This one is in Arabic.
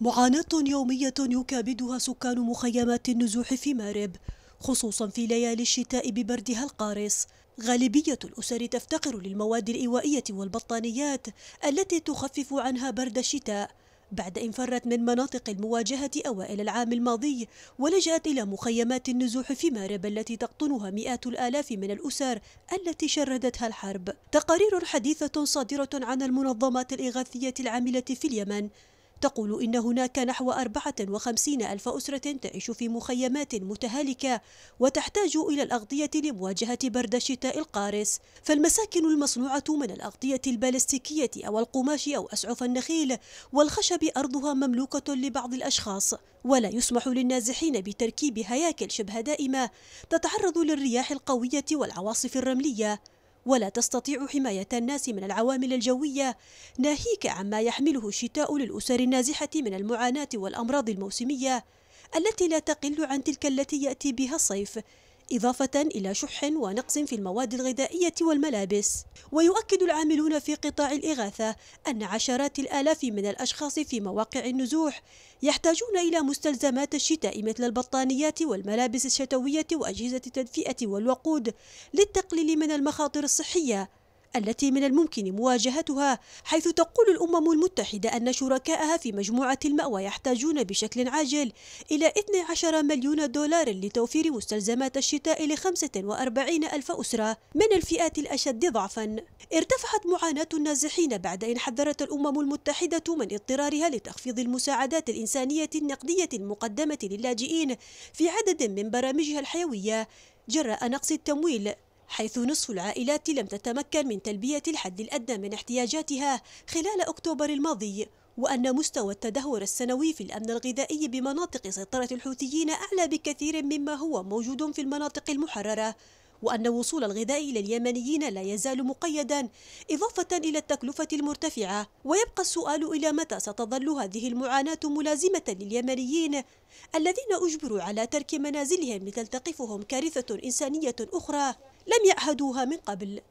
معاناة يومية يكابدها سكان مخيمات النزوح في مارب خصوصا في ليالي الشتاء ببردها القارس غالبية الأسر تفتقر للمواد الإيوائية والبطانيات التي تخفف عنها برد الشتاء بعد إن فرت من مناطق المواجهة أوائل العام الماضي ولجأت إلى مخيمات النزوح في مارب التي تقطنها مئات الآلاف من الأسر التي شردتها الحرب تقارير حديثة صادرة عن المنظمات الإغاثية العاملة في اليمن تقول إن هناك نحو 54 ألف أسرة تعيش في مخيمات متهالكة وتحتاج إلى الأغطية لمواجهة برد الشتاء القارس فالمساكن المصنوعة من الأغطية البلاستيكية أو القماش أو أسعف النخيل والخشب أرضها مملوكة لبعض الأشخاص ولا يسمح للنازحين بتركيب هياكل شبه دائمة تتعرض للرياح القوية والعواصف الرملية ولا تستطيع حماية الناس من العوامل الجوية ناهيك عما يحمله الشتاء للأسر النازحة من المعاناة والأمراض الموسمية التي لا تقل عن تلك التي يأتي بها الصيف إضافة إلى شح ونقص في المواد الغذائية والملابس ويؤكد العاملون في قطاع الإغاثة أن عشرات الآلاف من الأشخاص في مواقع النزوح يحتاجون إلى مستلزمات الشتاء مثل البطانيات والملابس الشتوية وأجهزة التدفئة والوقود للتقليل من المخاطر الصحية التي من الممكن مواجهتها حيث تقول الأمم المتحدة أن شركائها في مجموعة المأوى يحتاجون بشكل عاجل إلى 12 مليون دولار لتوفير مستلزمات الشتاء ل 45 ألف أسرة من الفئات الأشد ضعفا ارتفعت معاناة النازحين بعد أن حذرت الأمم المتحدة من اضطرارها لتخفيض المساعدات الإنسانية النقدية المقدمة للاجئين في عدد من برامجها الحيوية جراء نقص التمويل حيث نصف العائلات لم تتمكن من تلبية الحد الأدنى من احتياجاتها خلال أكتوبر الماضي وأن مستوى التدهور السنوي في الأمن الغذائي بمناطق سيطرة الحوثيين أعلى بكثير مما هو موجود في المناطق المحررة وأن وصول الغذاء إلى اليمنيين لا يزال مقيدا إضافة إلى التكلفة المرتفعة ويبقى السؤال إلى متى ستظل هذه المعاناة ملازمة لليمنيين الذين أجبروا على ترك منازلهم لتلتقفهم كارثة إنسانية أخرى لم يعهدوها من قبل